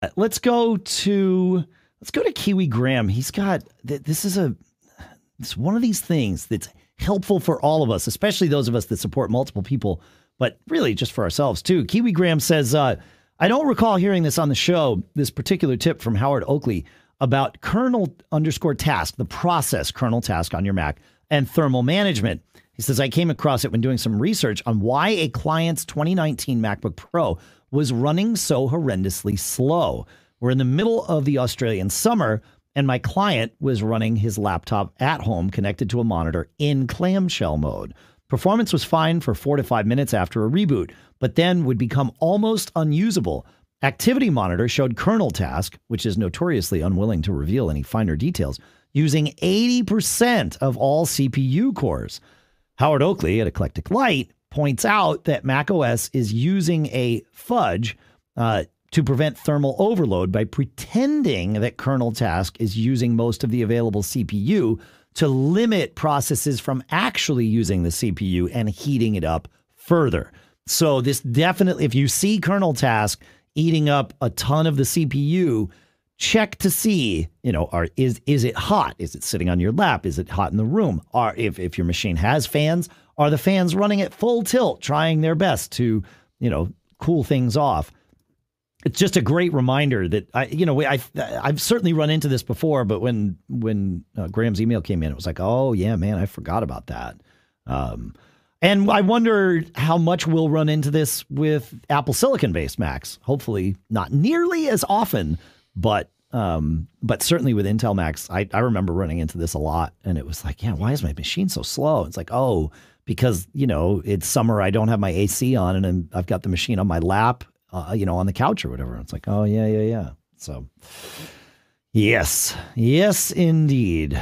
Uh, let's go to let's go to Kiwi Graham. He's got this is a it's one of these things that's helpful for all of us, especially those of us that support multiple people, but really just for ourselves too. Kiwi Graham says, uh, "I don't recall hearing this on the show. This particular tip from Howard Oakley about kernel underscore task, the process kernel task on your Mac, and thermal management." He says, I came across it when doing some research on why a client's 2019 MacBook Pro was running so horrendously slow. We're in the middle of the Australian summer, and my client was running his laptop at home connected to a monitor in clamshell mode. Performance was fine for four to five minutes after a reboot, but then would become almost unusable. Activity Monitor showed kernel task, which is notoriously unwilling to reveal any finer details, using 80% of all CPU cores. Howard Oakley at Eclectic Light points out that macOS is using a fudge uh, to prevent thermal overload by pretending that kernel task is using most of the available CPU to limit processes from actually using the CPU and heating it up further. So this definitely, if you see kernel task eating up a ton of the CPU, check to see you know are is is it hot is it sitting on your lap is it hot in the room are if, if your machine has fans are the fans running at full tilt trying their best to you know cool things off it's just a great reminder that i you know i i've certainly run into this before but when when uh, graham's email came in it was like oh yeah man i forgot about that um, and I wonder how much we'll run into this with Apple Silicon based Macs. Hopefully, not nearly as often but um, but certainly with Intel Max, I, I remember running into this a lot, and it was like, yeah, why is my machine so slow? It's like, oh, because you know it's summer, I don't have my AC on, and I'm, I've got the machine on my lap, uh, you know, on the couch or whatever. And it's like, oh yeah, yeah, yeah. So, yes, yes, indeed.